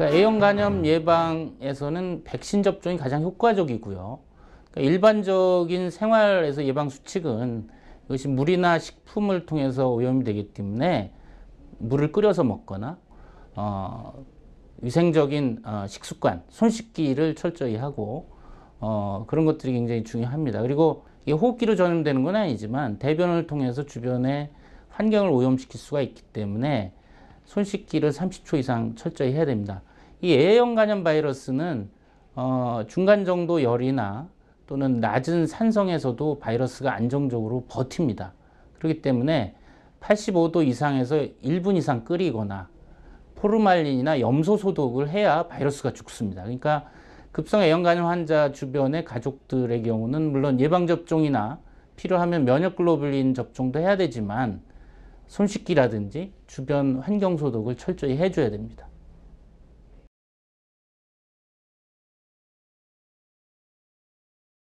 그러니까 A형 간염 예방에서는 백신 접종이 가장 효과적이고요. 그러니까 일반적인 생활에서 예방 수칙은 이것이 물이나 식품을 통해서 오염이 되기 때문에 물을 끓여서 먹거나 어, 위생적인 어, 식습관, 손 씻기를 철저히 하고 어, 그런 것들이 굉장히 중요합니다. 그리고 이게 호흡기로 전염되는 건 아니지만 대변을 통해서 주변의 환경을 오염시킬 수가 있기 때문에 손 씻기를 30초 이상 철저히 해야 됩니다. 이 A형 간염 바이러스는 어, 중간 정도 열이나 또는 낮은 산성에서도 바이러스가 안정적으로 버팁니다. 그렇기 때문에 85도 이상에서 1분 이상 끓이거나 포르말린이나 염소 소독을 해야 바이러스가 죽습니다. 그러니까 급성 A형 간염 환자 주변의 가족들의 경우는 물론 예방접종이나 필요하면 면역글로불린 접종도 해야 되지만 손 씻기라든지 주변 환경 소독을 철저히 해줘야 됩니다.